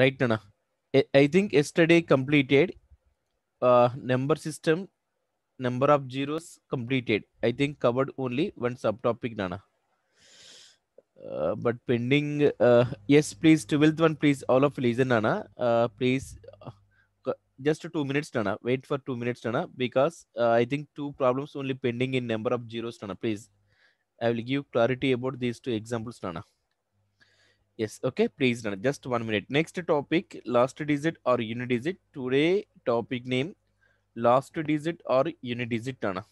right Nana? I, think yesterday completed uh, number system number of zeros completed i think covered only one subtopic nana uh, but pending uh, yes please 12th one please all of listen nana uh, please uh, just two minutes nana wait for two minutes nana because uh, i think two problems only pending in number of zeros nana please i will give clarity about these two examples nana yes okay please just one minute next topic last digit or unit digit today topic name last digit or unit digit ana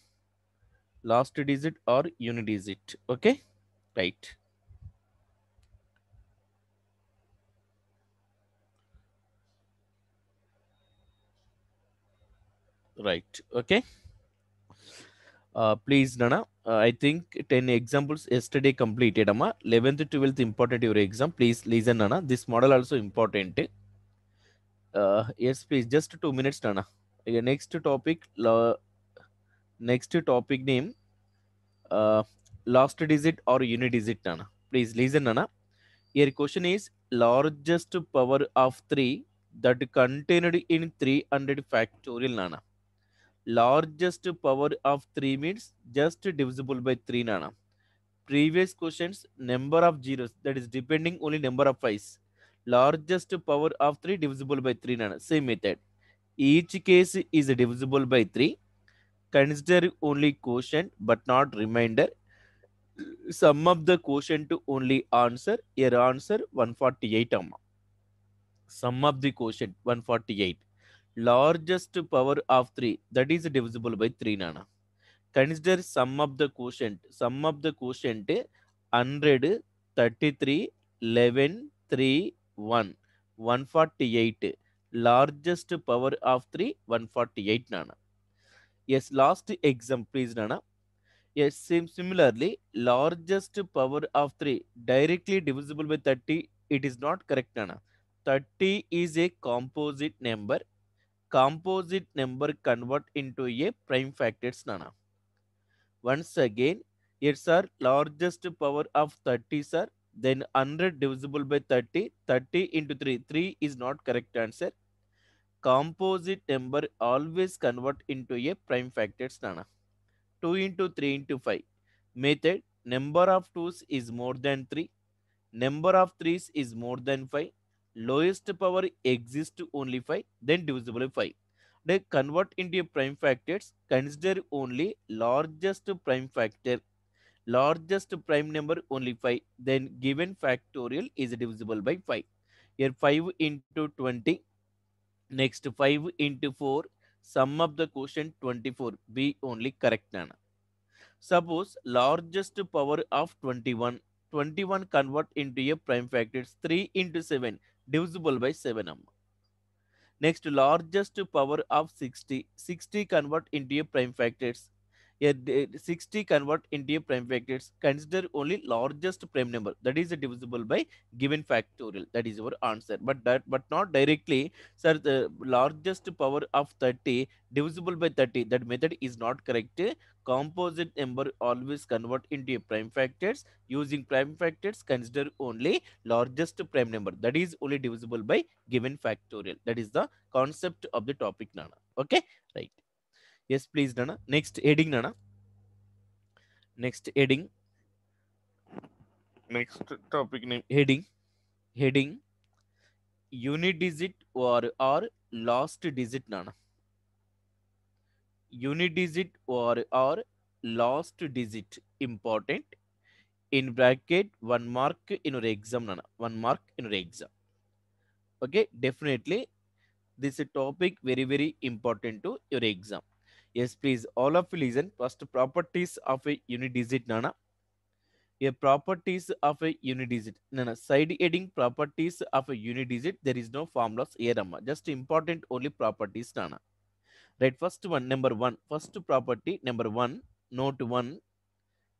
last digit or unit digit okay right right okay uh, please nana I think ten examples yesterday completed అమ్మా eleventh twelfth important your exam please listen అన్న this model also important yes please just two minutes నాన్న ఇక next topic next topic name last digit or unit digit నాన్న please listen అన్న here question is largest power of three that contained in three hundred factorial నానా largest power of 3 means just divisible by 3 nana. Previous questions, number of zeros, that is depending only number of fives. Largest power of 3 divisible by 3 nana. Same method. Each case is divisible by 3. Consider only quotient but not remainder. Sum of the quotient to only answer. Your answer 148 amma. Sum of the quotient 148 largest power of 3 that is divisible by 3 nana consider sum of the quotient sum of the quotient 100 33 11 3 1 148 largest power of 3 148 nana yes last example is nana yes same similarly largest power of 3 directly divisible by 30 it is not correct nana 30 is a composite number composite number convert into a prime factors nana once again it's our largest power of 30 sir then 100 divisible by 30 30 into 3 3 is not correct answer composite number always convert into a prime factors nana 2 into 3 into 5 method number of 2s is more than 3 number of 3s is more than 5 lowest power exists to only 5 then divisible by 5 they convert into a prime factors consider only largest prime factor largest prime number only 5 then given factorial is divisible by 5 here 5 into 20 next 5 into 4 sum of the quotient 24 Be only correct ana suppose largest power of 21 21 convert into a prime factors 3 into 7 divisible by 7m. Next largest power of 60. 60 convert into a prime factors a 60 convert into prime factors. consider only largest prime number that is divisible by given factorial that is our answer but that but not directly sir the largest power of 30 divisible by 30 that method is not correct composite number always convert into a prime factors using prime factors consider only largest prime number that is only divisible by given factorial that is the concept of the topic nana okay right yes please nana next heading nana next heading next topic name heading heading unit digit or or last digit nana unit digit or or last digit important in bracket one mark in your exam nana one mark in your exam okay definitely this topic very very important to your exam Yes, please. All of you listen. First, properties of a unit digit. Nana. A properties of a unit digit. Nana. Side adding properties of a unit digit. There is no formulas here. Amma. Just important only properties. Nana. Right. First one. Number one. First property. Number one. Note one.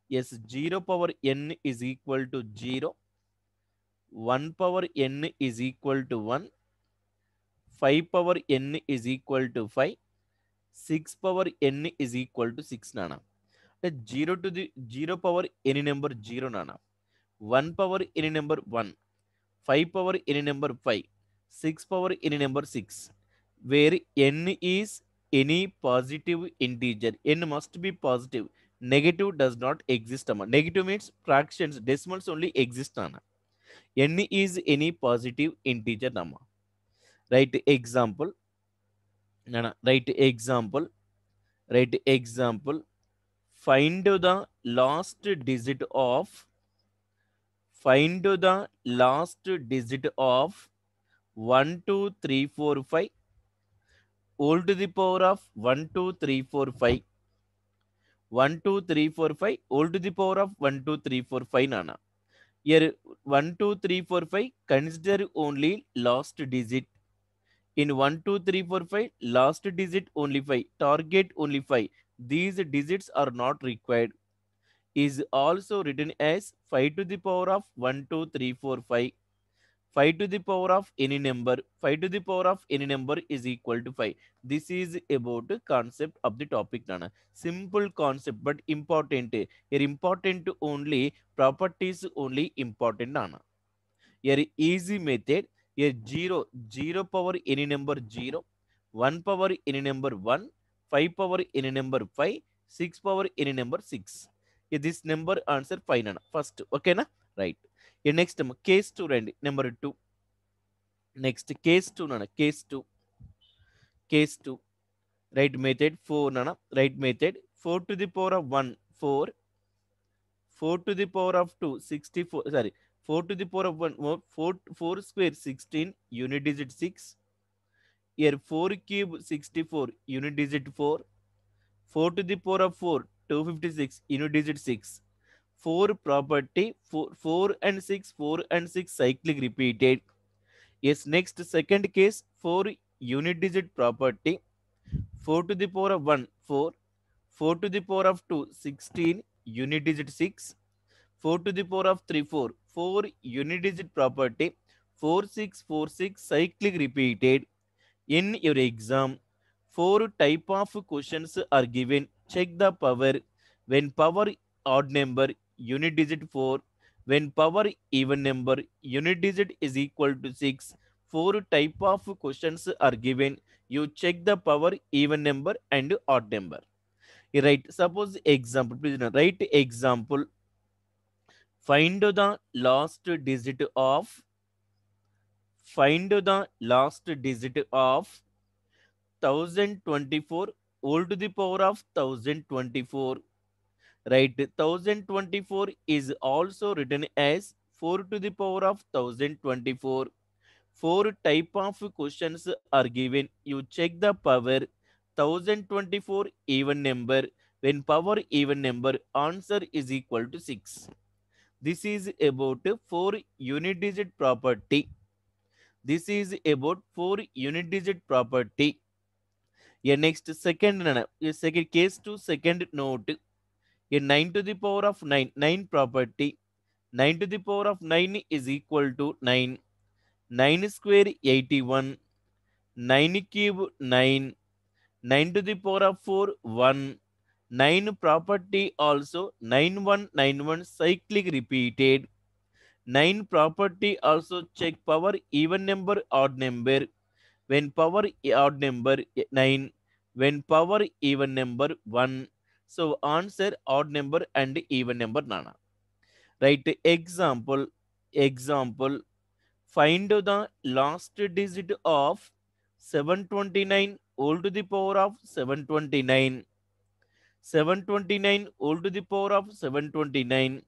Yes. 0 power n is equal to 0. 1 power n is equal to 1. 5 power n is equal to 5. 6 power n is equal to 6 nana. 0 to the 0 power any number 0 nana. 1 power any number 1. 5 power any number 5. 6 power any number 6. Where n is any positive integer. n must be positive. Negative does not exist. Negative means fractions, decimals only exist. Nana. n is any positive integer. Nama. Right, example no, write example write example find the last digit of find the last digit of 1 2 3 4 5 all to the power of 1 2 3 4 5 1 2 3 4 5 all to the power of 1 2 3 4 5 nana here 1 2 3 4 5 consider only last digit in 1 2 3 4 5 last digit only 5 target only 5 these digits are not required is also written as 5 to the power of 1 2 3 4 5 5 to the power of any number 5 to the power of any number is equal to 5 this is about the concept of the topic nana simple concept but important here important only properties only important nana here easy method ये zero zero power any number zero one power any number one five power any number five six power any number six ये this number answer fine first okay ना right ये next case two रही number two next case two నాన్న case two case two right method four నాన్న right method four to the power of one four four to the power of two sixty four sorry 4 to the power of 1, 4, 4 square 16, unit digit 6. Here 4 cube 64, unit digit 4. 4 to the power of 4, 256, unit digit 6. 4 property, 4, 4 and 6, 4 and 6 cyclic repeated. Yes, next second case, 4 unit digit property. 4 to the power of 1, 4. 4 to the power of 2, 16, unit digit 6. 4 to the power of 3, 4 for digit property 4646 cyclic repeated in your exam. Four type of questions are given. Check the power. When power odd number, unit digit 4. When power even number, unit digit is equal to 6. Four type of questions are given. You check the power even number and odd number. Right. Suppose example, please write example find the last digit of find the last digit of 1024 all to the power of 1024 right 1024 is also written as 4 to the power of 1024 four type of questions are given you check the power 1024 even number when power even number answer is equal to 6 this is about 4 unit digit property. This is about 4 unit digit property. A next second, your second case to second note. A 9 to the power of 9, 9 property. 9 to the power of 9 is equal to 9. 9 square 81. 9 cube 9. 9 to the power of 4, 1. 9 property also 9191 cyclic repeated 9 property also check power even number odd number when power odd number eh, 9 when power even number 1 so answer odd number and even number nana right example example find the last digit of 729 all to the power of 729 729 all to the power of 729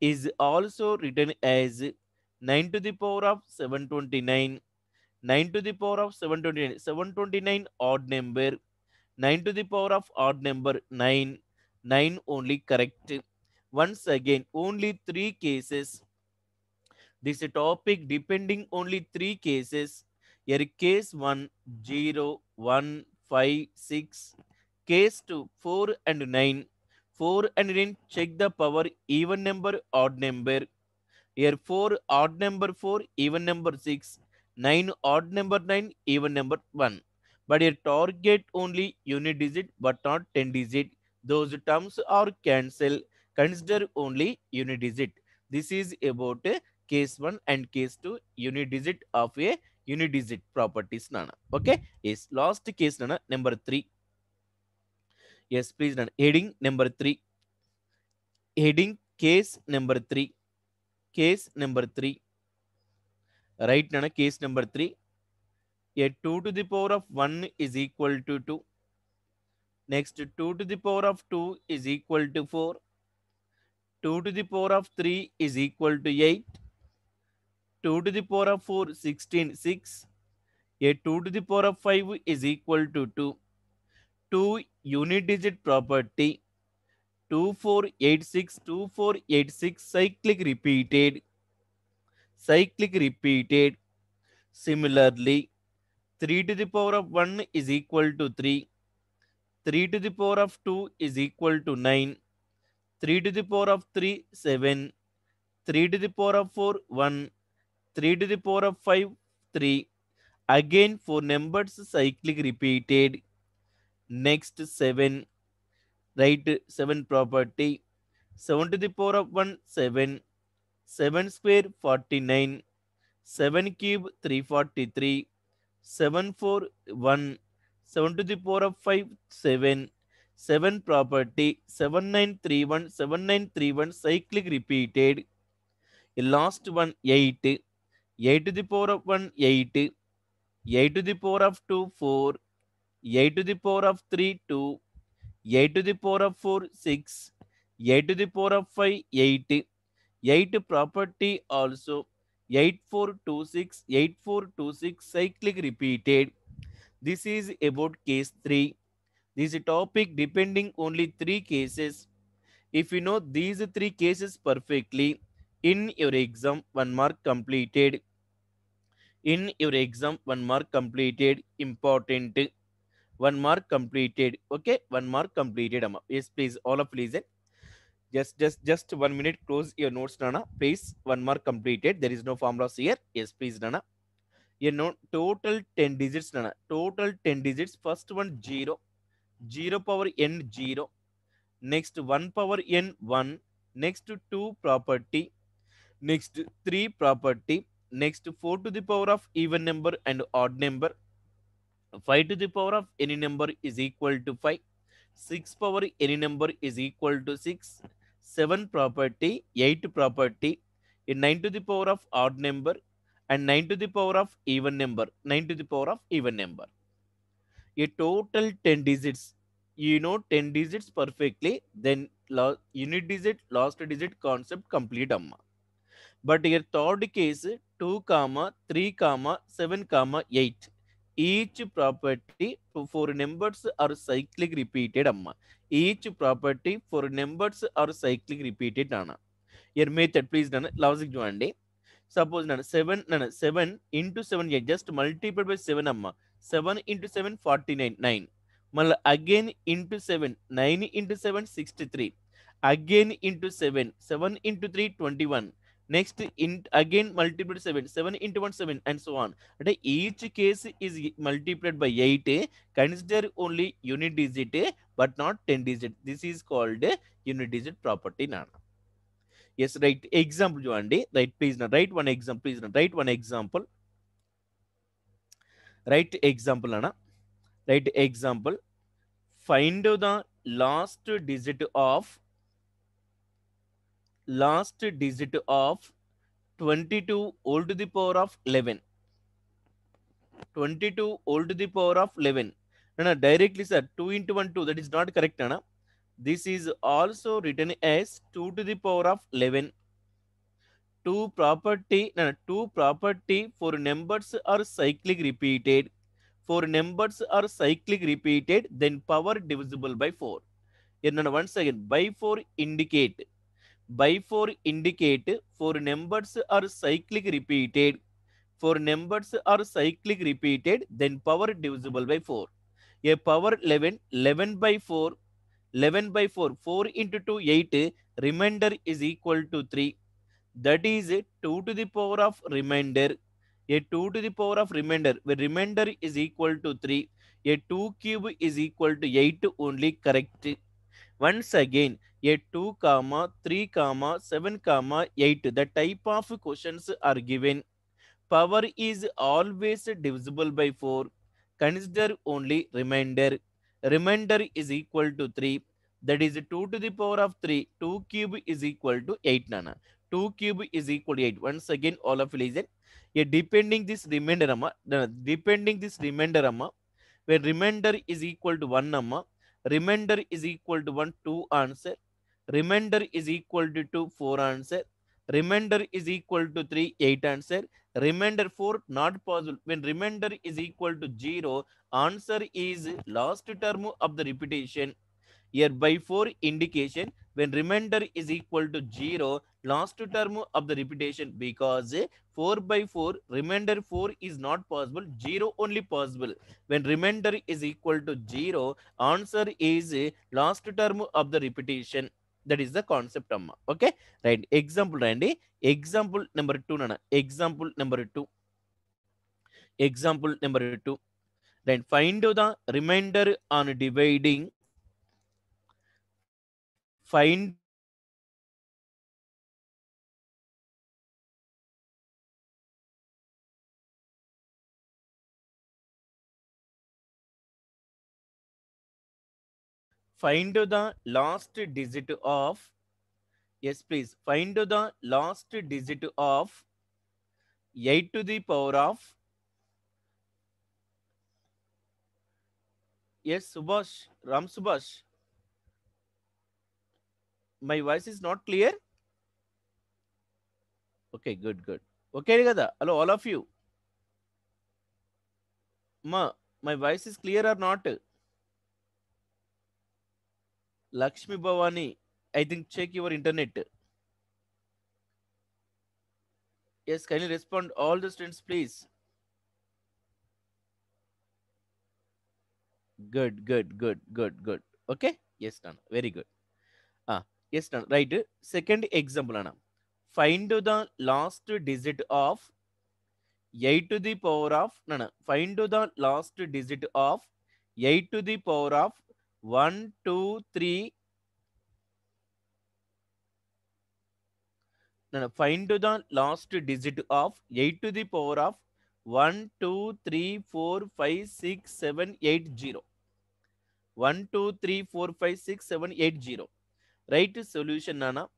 is also written as 9 to the power of 729 9 to the power of 729 729 odd number 9 to the power of odd number 9 9 only correct once again only three cases this topic depending only three cases here case 1 0 1 5 6 case to 4 and 9. 4 and 9 check the power even number odd number. Here 4 odd number 4 even number 6. 9 odd number 9 even number 1. But your target only unit digit but not 10 digit. Those terms are cancelled. Consider only unit digit. This is about a uh, case 1 and case 2 unit digit of a unit digit properties. Nana. Okay. Is yes, last case nana, number 3 yes please run heading number 3 heading case number 3 case number 3 right nana case number 3 a 2 to the power of 1 is equal to 2 next 2 to the power of 2 is equal to 4 2 to the power of 3 is equal to 8 2 to the power of 4 16 6 a 2 to the power of 5 is equal to 2 2 unit-digit property 2486 2486 cyclic repeated cyclic repeated similarly 3 to the power of 1 is equal to 3 3 to the power of 2 is equal to 9 3 to the power of 3 7 3 to the power of 4 1 3 to the power of 5 3 again four numbers cyclic repeated next 7 right 7 property 7 to the power of 1 7 7 square 49 7 cube 343 7 4 1 7 to the power of 5 7 7 property seven nine three one seven nine three one cyclic repeated last one to the power of 1 to the power of 2 4 a to the power of 3, 2, a to the power of 4, 6, a to the power of 5, 8, 8 property also 8426, 8426 cyclic repeated. This is about case 3. This topic depending only 3 cases. If you know these 3 cases perfectly, in your exam, 1 mark completed. In your exam, 1 mark completed, important one mark completed okay one mark completed amma yes please all of listen just just just one minute close your notes nana please one mark completed there is no formulas here yes please nana Your note. total 10 digits nana total 10 digits first one 0 0 power n 0 next 1 power n 1 next 2 property next 3 property next 4 to the power of even number and odd number 5 to the power of any number is equal to 5. 6 power any number is equal to 6. 7 property, 8 property. 9 to the power of odd number and 9 to the power of even number. 9 to the power of even number. A total 10 digits. You know 10 digits perfectly. Then unit digit, last digit concept complete amma. But your third case 2 comma 3 comma 7 comma 8 each property four numbers are cyclic repeated అమ్మ each property four numbers are cyclic repeated నాన్న here method please నన్ను logic చూడండి suppose నన్ను seven నన్ను seven into seven just multiple by seven అమ్మ seven into seven forty nine nine మళ్ళీ again into seven nine into seven sixty three again into seven seven into three twenty one next in again multiplied 7 7 into 1 7 and so on But each case is multiplied by 8 consider only unit digit but not 10 digit this is called unit digit property nana yes right example joandi right please now write one example please now write one example Right, example nana right example find the last digit of last digit of 22 all to the power of 11. 22 all to the power of 11. No, no, directly sir, 2 into 1, 2. That is not correct. No? This is also written as 2 to the power of 11. 2 property, no, no, 2 property for numbers are cyclic repeated. For numbers are cyclic repeated, then power divisible by 4. And no, once again, by 4 indicate by for indicate for numbers are cyclic repeated for numbers are cyclic repeated then power divisible by 4 a power 11 11 by 4 11 by 4 4 into 2 8 remainder is equal to 3 that is 2 to the power of remainder a 2 to the power of remainder where remainder is equal to 3 a 2 cube is equal to 8 only correct once again a 2 comma 3 comma 7 comma 8 the type of questions are given power is always divisible by 4 consider only remainder remainder is equal to 3 that is 2 to the power of 3 2 cube is equal to 8 nana 2 cube is equal to 8 once again all of these a depending this remainder amma depending this remainder amma where remainder is equal to 1 amma remainder is equal to 1 two answer remainder is equal to 2 4 answer remainder is equal to 3 8 answer remainder 4 not possible when remainder is equal to 0 answer is last term of the repetition here by 4 indication when remainder is equal to 0 last term of the repetition because 4 by 4 remainder 4 is not possible 0 only possible when remainder is equal to 0 answer is last term of the repetition that is the concept amma okay right example a example number 2 nana example number 2 example number 2 then find the remainder on dividing find find the last digit of yes please find the last digit of 8 to the power of yes subhash ram subhash my voice is not clear okay good good okay kada hello all of you ma my voice is clear or not Lakshmi Bhavani, I think check your internet. Yes, kindly respond all the students, please. Good, good, good, good, good. Okay? Yes, done. Very good. Ah, yes, done. Right. Second example, Anna. Find the last digit of a to the power of, no, no. Find the last digit of a to the power of 1, 2, 3. find the last digit of 8 to the power of 1, 2, 3, 4, 5, 6, 7, 8, 0. 1, 2, 3, 4, 5, 6, 7, 8, 0. Right solution, Nana,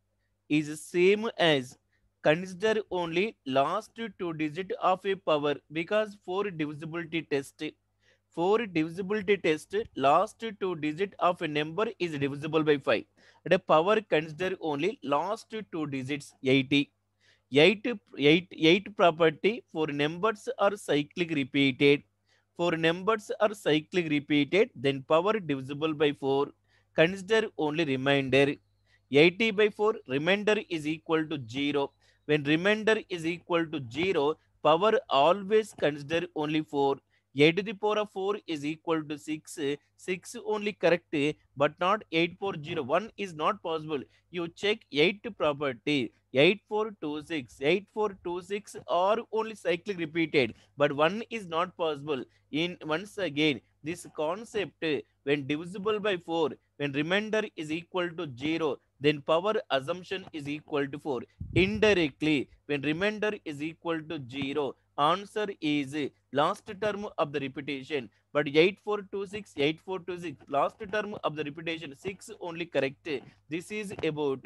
is same as consider only last two digit of a power because for divisibility test for divisibility test, last two digit of a number is divisible by 5. The power consider only last two digits 80. 8, 8, 8 property for numbers are cyclic repeated. For numbers are cyclic repeated, then power divisible by 4. Consider only remainder. 80 by 4, remainder is equal to 0. When remainder is equal to 0, power always consider only 4 8 to the power of 4 is equal to 6. 6 only correct, but not 8401 is not possible. You check 8 property. 8426, 8426 are only cyclic repeated, but 1 is not possible. In Once again, this concept when divisible by 4, when remainder is equal to 0, then power assumption is equal to 4. Indirectly, when remainder is equal to 0, answer is last term of the repetition but 8426 8426 last term of the repetition 6 only correct this is about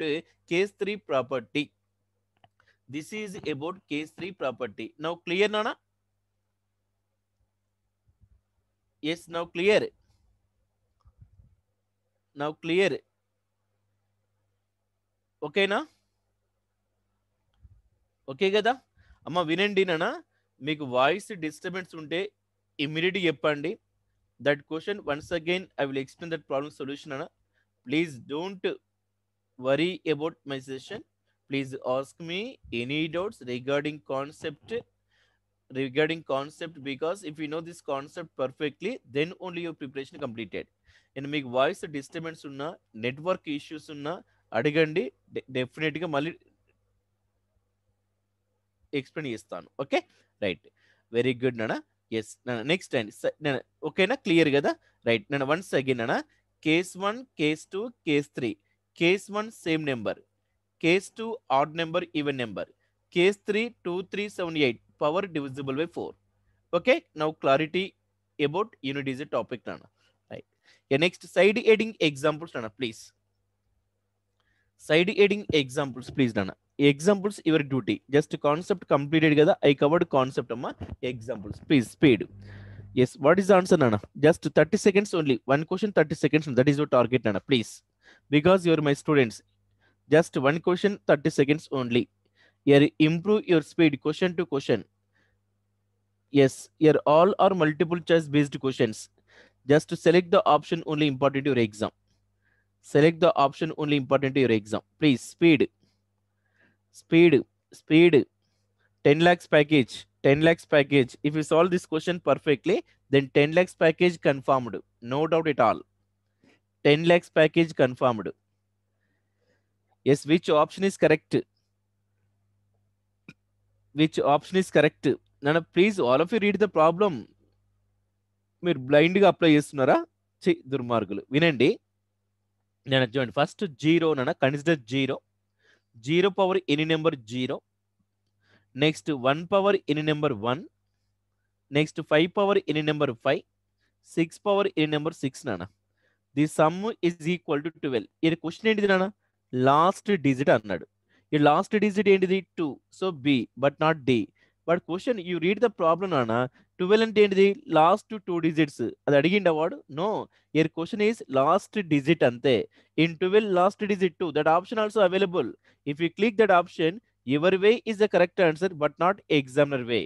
case 3 property this is about case 3 property now clear nana yes now clear now clear okay na okay kada amma vinandi వినండి na? మీకు voice disturbance ఉంటే ఇమ్మీడియట్గా చెప్పండి that question once again I will explain that problem solution అన్న please don't worry about my session please ask me any doubts regarding concept regarding concept because if you know this concept perfectly then only your preparation completed నేను మీకు voice disturbance ఉన్నా network issues ఉన్నా అడగండి డెఫినెట్గా మళ్ళీ explain చేస్తాను okay right very good nana yes nana. next time nana. okay na clear gada right nana. once again nana. case 1 case 2 case 3 case 1 same number case 2 odd number even number case 3 2 power divisible by 4 okay now clarity about unit is a topic nana. right yeah next side adding examples nana please side adding examples please nana examples your duty just concept completed together i covered concept amma examples please speed yes what is the answer nana just 30 seconds only one question 30 seconds that is your target nana please because you are my students just one question 30 seconds only here improve your speed question to question yes here all are multiple choice based questions just to select the option only important to your exam select the option only important to your exam please speed speed speed 10 lakhs package 10 lakhs package if you solve this question perfectly then 10 lakhs package confirmed no doubt at all 10 lakhs package confirmed yes which option is correct which option is correct nana please all of you read the problem మీరు బ్లైండ్గా apply చేస్తున్నారా చి దుర్మార్గులు వినండి నేను చూడండి first zero నన్న consider zero zero power any number zero next one power any number one next five power any number five six power any number six నాన్న the sum is equal to twelve ఇది question ఏంటిది నాన్న last digit అన్నాడు ఈ last digit ఏంటిది two so B but not D వాడు question you read the problem అన్న twelve అంటే ఏంటిది లాస్ట్ టూ డిజిట్స్ అది అడిగిండా వాడు no here question is last digit అంతే in twelve last digit two that option also available if you click that option your way is the correct answer but not examiner way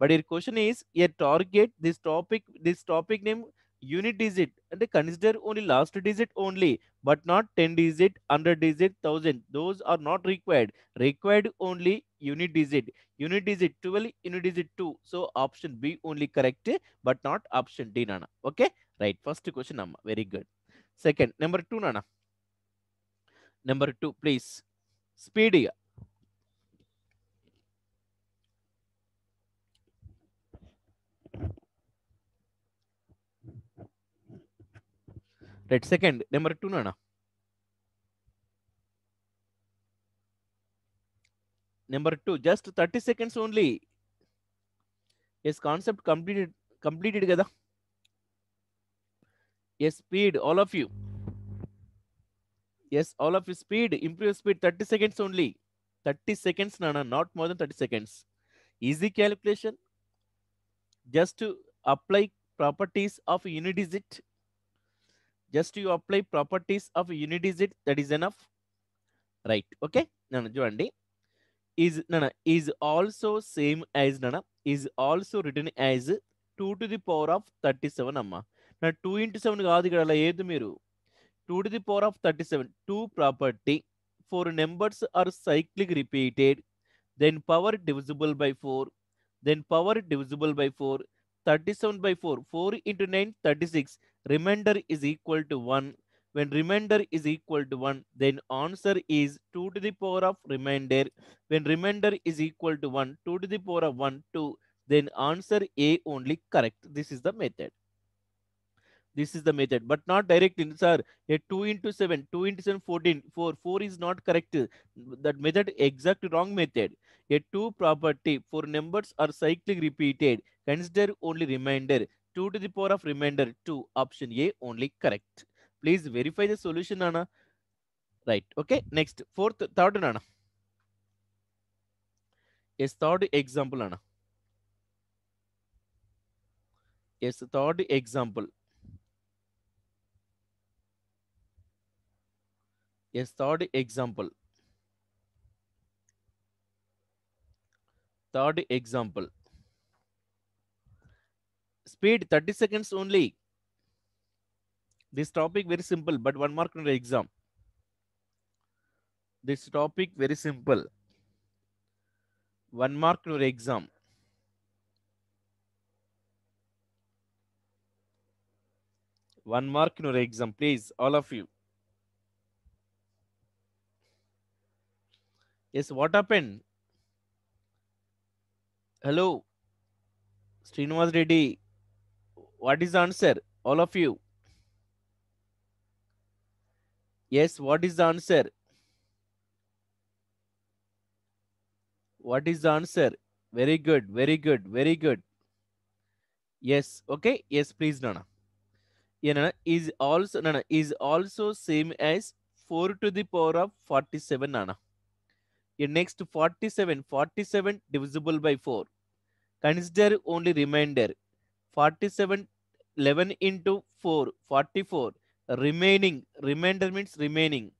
but here question is here target this topic this topic name unit digit and consider only last digit only but not 10 digit 100 digit 1000 those are not required required only unit digit unit digit 12 unit digit 2 so option b only correct but not option d nana okay right first question number very good second number 2 nana number 2 please speed Right. Second, number two, Nana. Number two, just 30 seconds only. Yes, concept completed. Completed, Gada. Yes, speed, all of you. Yes, all of you speed, improve speed, 30 seconds only. 30 seconds, Nana, not more than 30 seconds. Easy calculation. Just to apply properties of unit digit just you apply properties of unit that is enough right okay నన్ను చూడండి is నన్న is also same as నన్న is also return as two to the power of thirty seven అమ్మ నా two into seven కాదు ఇక్కడ అలా ఏది మీరు two to the power of thirty seven two property four numbers are cyclic repeated then power divisible by four then power divisible by four thirty seven by four four into nine thirty six remainder is equal to 1. When remainder is equal to 1, then answer is 2 to the power of remainder. When remainder is equal to 1, 2 to the power of 1, 2, then answer A only correct. This is the method. This is the method, but not direct answer. A 2 into 7, 2 into 7, 14, 4, 4 is not correct. That method exact wrong method. A 2 property for numbers are cyclic repeated. Consider only remainder. 2 to the power of remainder 2 option A only correct. Please verify the solution Anna. Right. Okay. Next fourth third Anna. Yes third example Anna. Yes third example. Yes third example. Third example speed 30 seconds only. This topic very simple, but one mark in the exam. This topic very simple. One mark in the exam. One mark in your exam, please, all of you. Yes, what happened? Hello, Srinivas ready. What is the answer? All of you. Yes, what is the answer? What is the answer? Very good, very good, very good. Yes, okay. Yes, please, Nana. Nana is also Nana is also same as 4 to the power of 47, Nana. Your next 47, 47 divisible by 4. Consider only remainder. Forty seven eleven into four forty four remaining remainder means remaining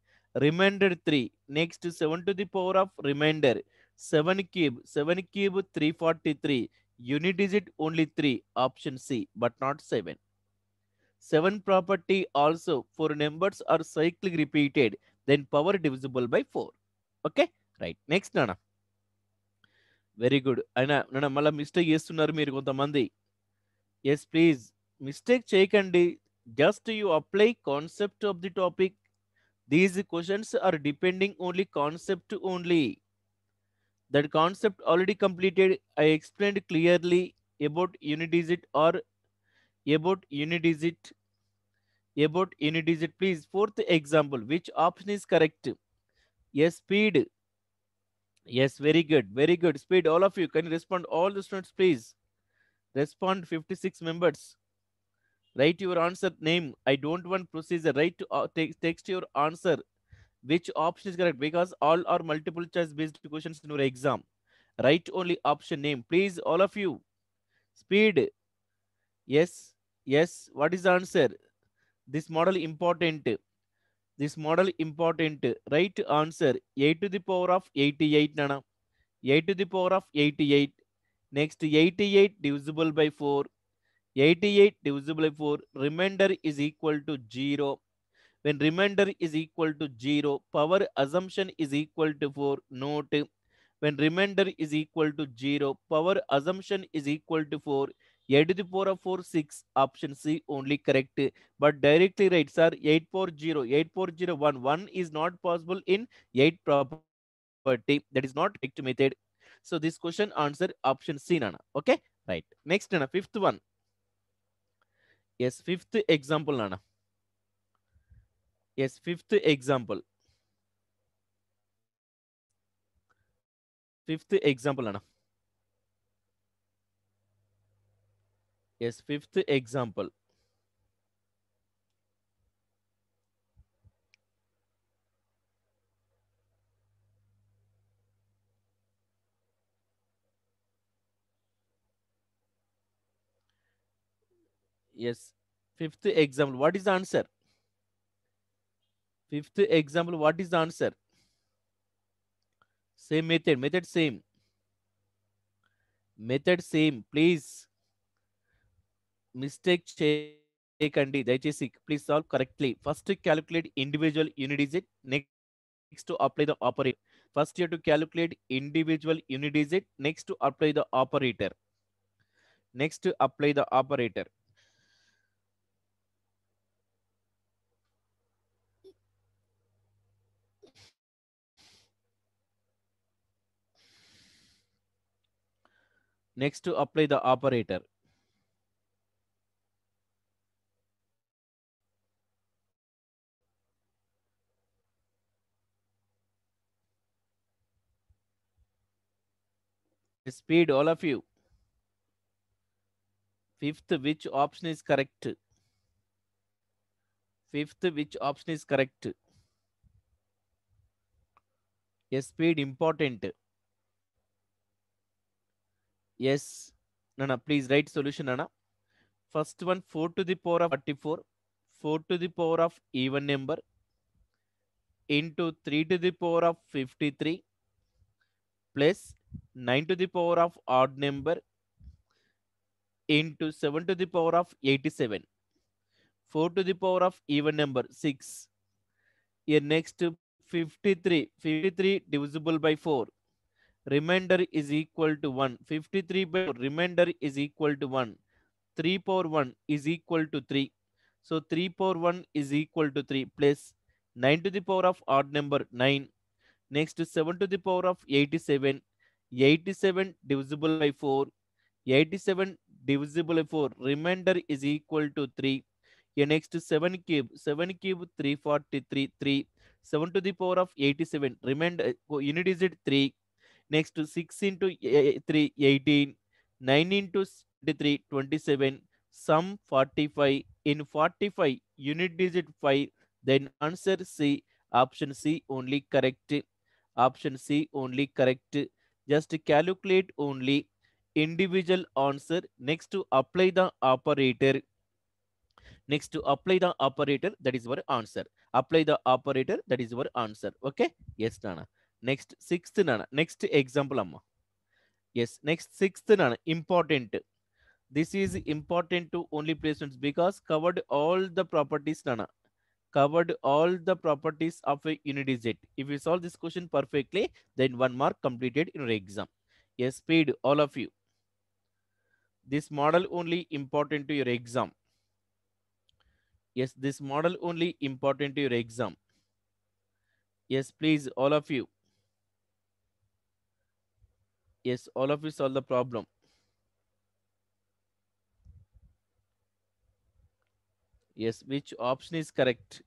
remainder three next seven to the power of remainder seven cube seven cube three forty three unit it only three option C but not seven seven property also four numbers are cyclic repeated then power divisible by four okay right next నానా very good అయినా నాన్న మళ్ళీ mistake చేస్తున్నారు మీరు కొంతమంది yes please mistake cheyakandi just you apply concept of the topic these questions are depending only concept only that concept already completed i explained clearly about unit digit or about unit digit about unit digit please fourth example which option is correct yes speed yes very good very good speed all of you can respond all the students please Respond 56 members. Write your answer name. I don't want procedure. Write to, uh, text, text your answer. Which option is correct? Because all are multiple choice based questions in your exam. Write only option name. Please, all of you. Speed. Yes. Yes. What is the answer? This model important. This model important. Right answer. A to the power of 88. Nana. A to the power of 88. Next 88 divisible by 4. 88 divisible by 4 remainder is equal to 0. When remainder is equal to 0 power assumption is equal to 4 note when remainder is equal to 0 power assumption is equal to 4 8 to the power of 4 6 option c only correct but directly right sir 8 power 0 8 power 0 1 1 is not possible in 8 property that is not correct method so this question answer option C. Nana. Okay. Right. Next, Nana, fifth one. Yes, fifth example, Nana. Yes, fifth example. Fifth example, Nana. Yes, fifth example. Yes. Fifth example. What is the answer? Fifth example. What is the answer? Same method. Method same. Method same. Please. Mistake చేయండి దయచేసి please solve correctly first calculate individual unit digit next to apply the operator first you to calculate individual unit digit next to apply the operator next apply the operator Next to apply the operator. Speed, all of you. Fifth, which option is correct? Fifth, which option is correct? Yes, speed important. Yes నానా please right solution నానా first one four to the power of thirty four four to the power of even number into three to the power of fifty three plus nine to the power of odd number into seven to the power of eighty seven four to the power of even number six year next fifty three fifty three divisible by four remainder is equal to 1. 53 by 4, remainder is equal to 1. 3 power 1 is equal to 3. So 3 power 1 is equal to 3. Place 9 to the power of odd number 9. Next 7 to the power of 87. 87 divisible by 4. 87 divisible by 4. Remainder is equal to 3. Your next 7 cube. 7 cube 343. 3. 7 to the power of 87. Remainder unit is it 3. Next to 6 into eh, eh, 3, 18, 9 into 23, 27, sum 45. In 45, unit digit 5, then answer C. Option C only correct. Option C only correct. Just calculate only individual answer. Next to apply the operator. Next to apply the operator, that is our answer. Apply the operator, that is our answer. Okay? Yes, Nana. Next sixth next example amma. yes next next important this is important to only to because covered all the properties nana covered all the properties of a unity z. If you solve this question perfectly, then one mark completed in your exam. Yes, speed all of you. This model only important to your exam. Yes, this model only important to your exam. Yes, please, all of you. Yes, all of you solve the problem. Yes, which option is correct?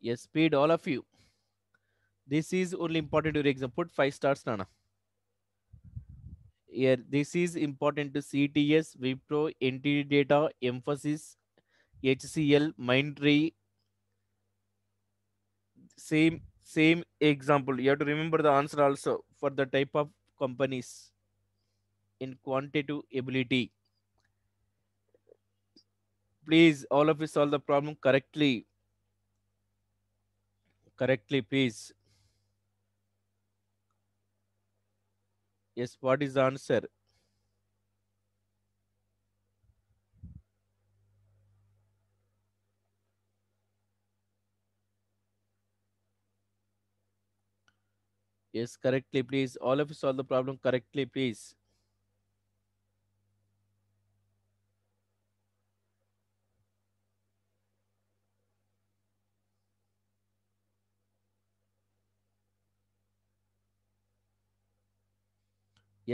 Yes, speed all of you. This is only important during exam. Put five stars, Nana. Here, this is important to CTS, Wipro, NTD data, emphasis, HCL, Mindtree. Same, same example. You have to remember the answer also for the type of companies in quantitative ability. Please, all of you solve the problem correctly. Correctly, please. Yes, what is the answer? Yes, correctly, please. All of you solve the problem correctly, please.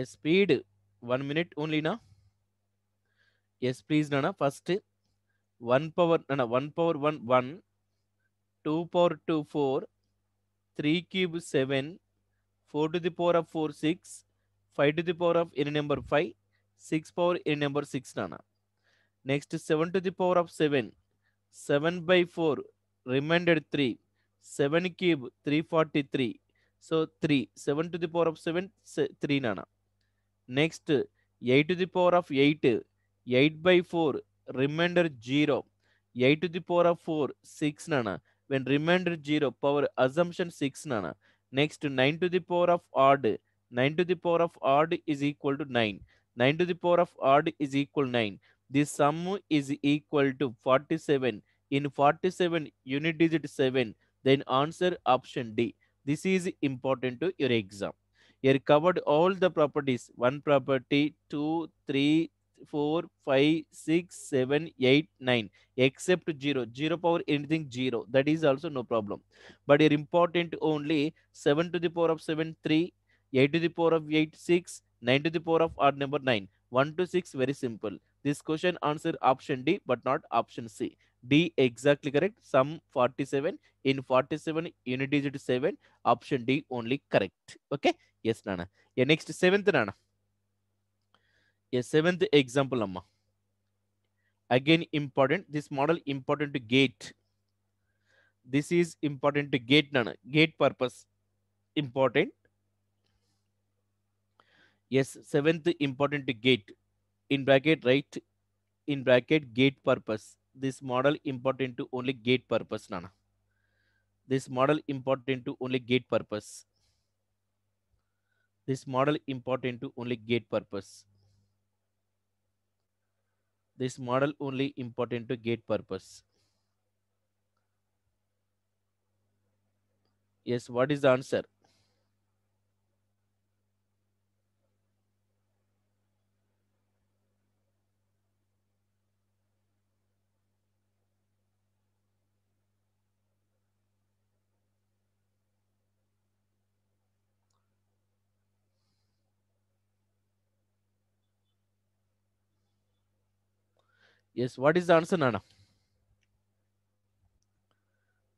a speed one minute only na yes please nana first 1 power nana 1 power 1 1 2 power 2 4 3 cube 7 4 to the power of 4 6 5 to the power of any number 5 6 power any number 6 nana next 7 to the power of 7 7 by 4 remainder 3 7 cube 343 so 3 7 to the power of 7 3 nana Next, 8 to the power of 8, 8 by 4, remainder 0. 8 to the power of 4, 6 nana. When remainder 0, power assumption 6 nana. Next, 9 to the power of odd, 9 to the power of odd is equal to 9. 9 to the power of odd is equal 9. This sum is equal to 47. In 47, unit digit 7. Then answer option D. This is important to your exam. He recovered all the properties. One property, two, three, four, five, six, seven, eight, nine. Except zero. Zero power anything zero. That is also no problem. But here important only seven to the power of seven, three, eight to the power of eight, six, nine to the power of odd number nine. One to six, very simple. This question answer option D, but not option C. D exactly correct. Sum 47 in 47 unit digit 7. Option D only correct. Okay. Yes, Nana. Yeah, next seventh Nana. Yeah, seventh example, Amma. Again, important. This model important to gate. This is important to gate, Nana. Gate purpose important. Yes, seventh important to gate. In bracket, right? In bracket, gate purpose this model important to only gate purpose nana this model important to only gate purpose this model important to only gate purpose this model only important to gate purpose yes what is the answer Yes, what is the answer, Nana?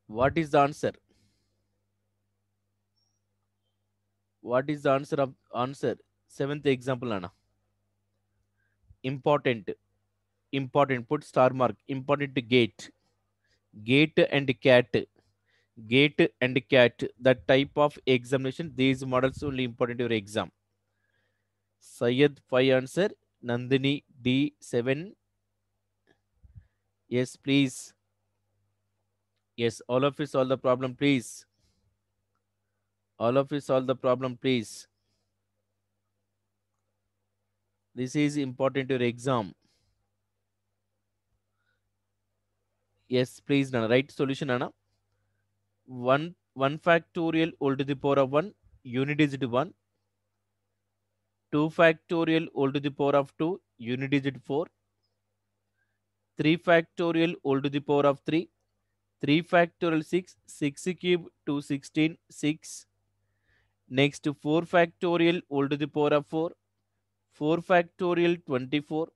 What is the answer? What is the answer of answer? Seventh example, Nana. Important. Important. Put star mark. Important gate. Gate and cat. Gate and cat. That type of examination. These models only important your exam. Sayed, 5 answer. Nandini D7 Yes, please. Yes, all of you solve the problem, please. All of you solve the problem, please. This is important to your exam. Yes, please, Nana. Right solution, Nana. 1, 1 factorial all to the power of 1, unit digit 1. 2 factorial all to the power of 2, unit digit 4. 3 factorial all to the power of 3. 3 factorial 6, 6 cube to 16, 6. Next 4 factorial all to the power of 4. 4 factorial 24.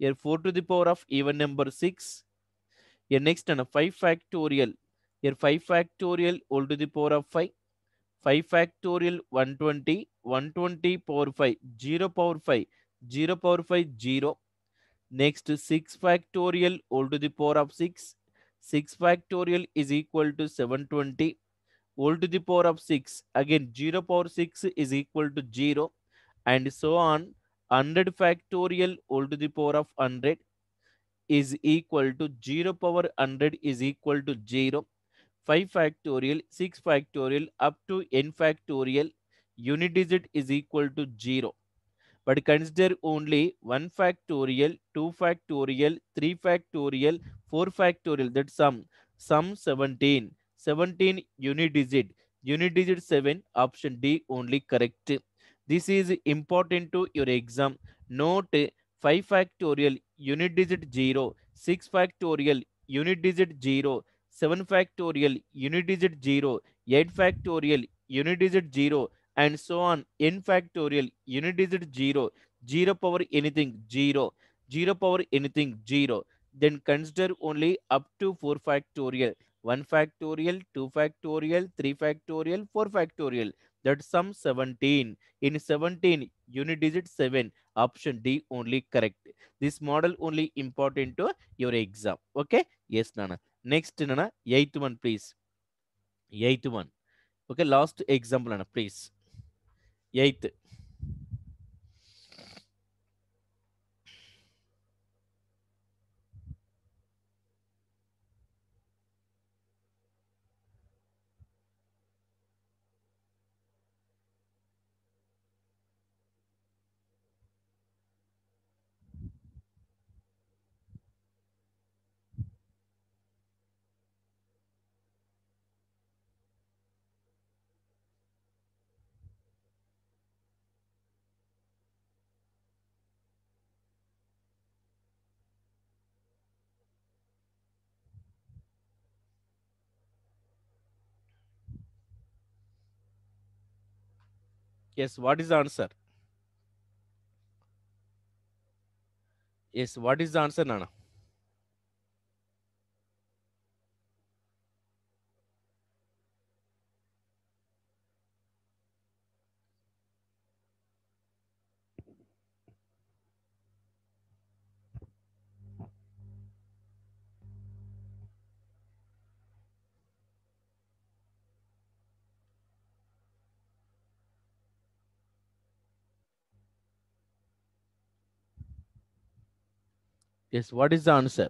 Here 4 to the power of even number 6. Here next and 5 factorial. Here 5 factorial all to the power of 5. 5 factorial 120. 120 power 5. 0 power 5. 0 power 5 0. Next 6 factorial all to the power of 6. 6 factorial is equal to 720 all to the power of 6. Again 0 power 6 is equal to 0 and so on. 100 factorial all to the power of 100 is equal to 0 power 100 is equal to 0. 5 factorial, 6 factorial up to n factorial unit digit is equal to 0 but consider only 1 factorial, 2 factorial, 3 factorial, 4 factorial, that sum, sum 17, 17 unit digit, unit digit 7, option D only correct. This is important to your exam. Note 5 factorial, unit digit 0, 6 factorial, unit digit 0, 7 factorial, unit digit 0, 8 factorial, unit digit 0, and so on. N factorial, unit digit 0, 0 power anything 0, 0 power anything 0. Then consider only up to 4 factorial. 1 factorial, 2 factorial, 3 factorial, 4 factorial. That sum 17. In 17, unit digit 7. Option D only correct. This model only important to your exam. Okay? Yes, Nana. Next, Nana, 8th one, please. 8th one. Okay, last example, Nana, please. Y ahí te, Yes, what is the answer? Yes, what is the answer, Nana? Yes, what is the answer?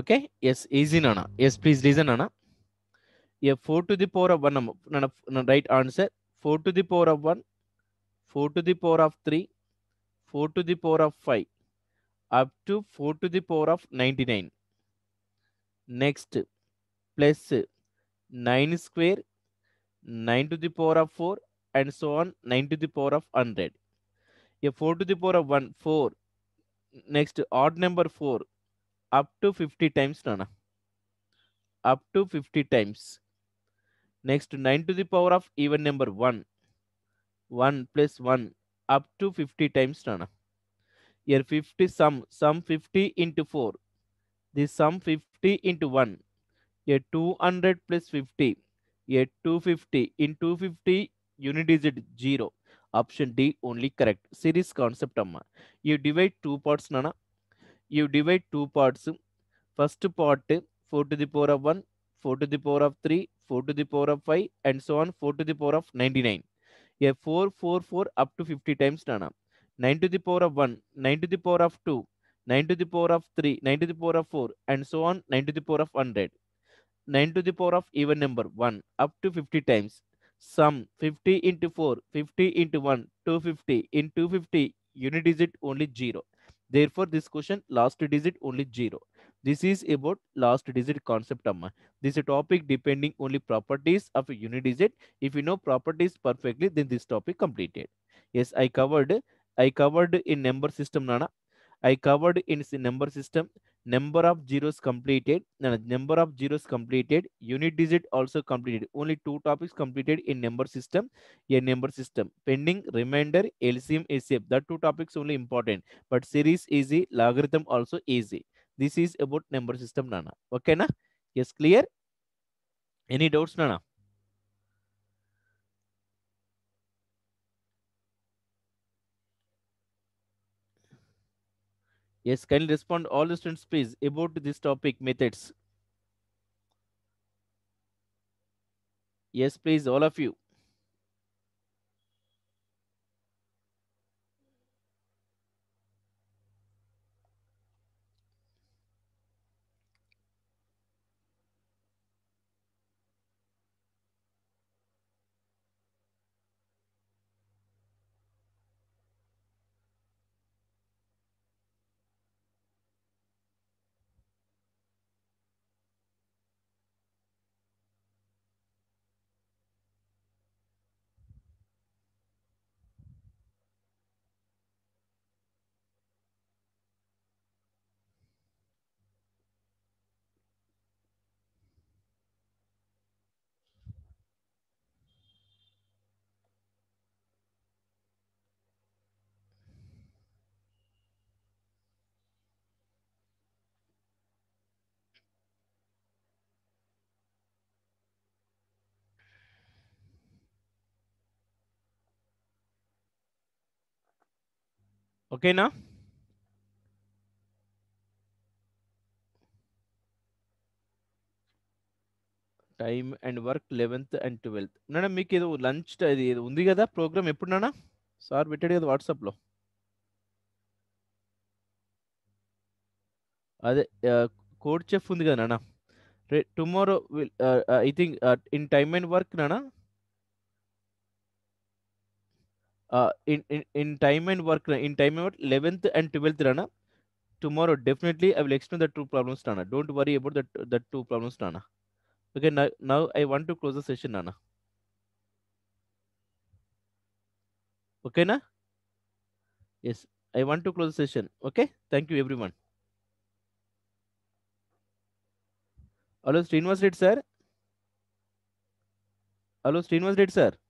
Okay, yes, easy Nana. Yes, please reason Nana. Yeah, 4 to the power of 1, Nana, right answer. 4 to the power of 1, 4 to the power of 3, 4 to the power of 5, up to 4 to the power of 99. Next, plus 9 square, 9 to the power of 4, and so on, 9 to the power of 100 a 4 to the power of 1 4 next odd number 4 up to 50 times nana up to 50 times next 9 to the power of even number 1 1 plus 1 up to 50 times nana here 50 sum sum 50 into 4 this sum 50 into 1 a 200 plus 50 a 250 in 250 unit is 0 Option D only correct. Series concept amma. You divide two parts nana. You divide two parts. First part 4 to the power of 1, 4 to the power of 3, 4 to the power of 5 and so on 4 to the power of 99. Yeah, 4, 4, 4 up to 50 times nana. 9 to the power of 1, 9 to the power of 2, 9 to the power of 3, 9 to the power of 4 and so on 9 to the power of 100. 9 to the power of even number 1 up to 50 times sum 50 into 4, 50 into 1, 250. In 250, unit digit only 0. Therefore, this question last digit only 0. This is about last digit concept. Amma. This a topic depending only properties of a unit digit. If you know properties perfectly, then this topic completed. Yes, I covered. I covered in number system, Nana. I covered in the number system, number of zeros completed, no, number of zeros completed, unit digit also completed. Only two topics completed in number system, a number system. Pending, remainder, LCM, ACF. That two topics only important. But series easy, logarithm also easy. This is about number system, Nana. Okay, na? Yes, clear? Any doubts, Nana? Yes, can you respond all the students, please, about this topic, methods. Yes, please, all of you. ఓకేనా time and work eleventh and twelfth నాన్న మీకు ఏదో lunch ఇది ఉంది కదా programme ఎప్పుడు నాన్న sir పెట్టాడు కదా వాట్సాప్లో అదే కోడ్ చెఫ్ ఉంది కదా నాన్న రే tomorrow I think in time and work నానా in, in in time and work in time and 11th and 12th rana tomorrow definitely i will explain the two problems rana don't worry about the the two problems rana okay now, now i want to close the session rana okay na yes i want to close the session okay thank you everyone hello was red sir hello was red sir